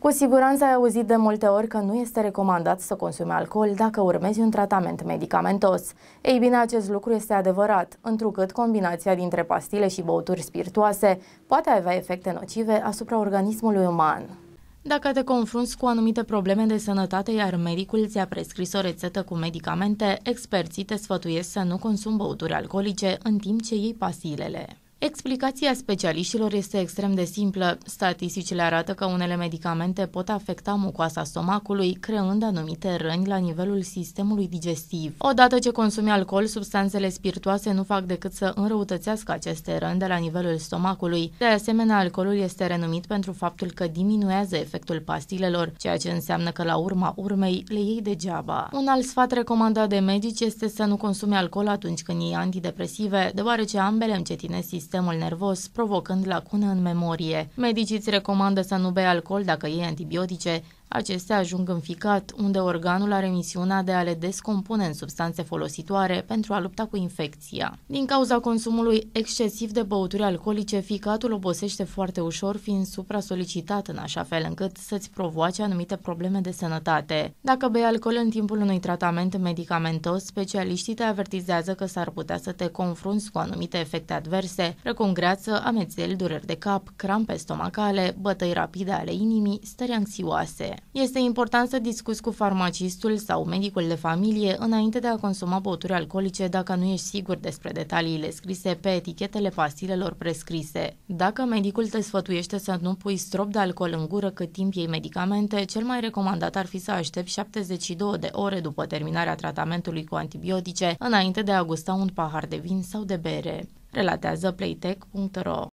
Cu siguranță ai auzit de multe ori că nu este recomandat să consumi alcool dacă urmezi un tratament medicamentos. Ei bine, acest lucru este adevărat, întrucât combinația dintre pastile și băuturi spiritoase poate avea efecte nocive asupra organismului uman. Dacă te confrunți cu anumite probleme de sănătate, iar medicul ți-a prescris o rețetă cu medicamente, experții te sfătuiesc să nu consumi băuturi alcoolice în timp ce iei pastilele. Explicația specialiștilor este extrem de simplă. Statisticile arată că unele medicamente pot afecta mucoasa stomacului, creând anumite răni la nivelul sistemului digestiv. Odată ce consumi alcool, substanțele spiritoase nu fac decât să înrăutățească aceste răni de la nivelul stomacului. De asemenea, alcoolul este renumit pentru faptul că diminuează efectul pastilelor, ceea ce înseamnă că la urma urmei le iei degeaba. Un alt sfat recomandat de medici este să nu consumi alcool atunci când iei antidepresive, deoarece ambele încetinesc sistemul sistemul nervos, provocând lacună în memorie. Medicii îți recomandă să nu bei alcool dacă iei antibiotice Acestea ajung în ficat, unde organul are misiunea de a le descompune în substanțe folositoare pentru a lupta cu infecția. Din cauza consumului excesiv de băuturi alcoolice, ficatul obosește foarte ușor, fiind supra-solicitat în așa fel încât să-ți provoace anumite probleme de sănătate. Dacă bei alcool în timpul unui tratament medicamentos, specialiștii te avertizează că s-ar putea să te confrunți cu anumite efecte adverse, precum greață, amețeli, dureri de cap, crampe stomacale, bătăi rapide ale inimii, stări anxioase. Este important să discuți cu farmacistul sau medicul de familie înainte de a consuma băuturi alcoolice dacă nu ești sigur despre detaliile scrise pe etichetele pastilelor prescrise. Dacă medicul te sfătuiește să nu pui strop de alcool în gură cât timp iei medicamente, cel mai recomandat ar fi să aștepți 72 de ore după terminarea tratamentului cu antibiotice înainte de a gusta un pahar de vin sau de bere. Relatează playtech.ro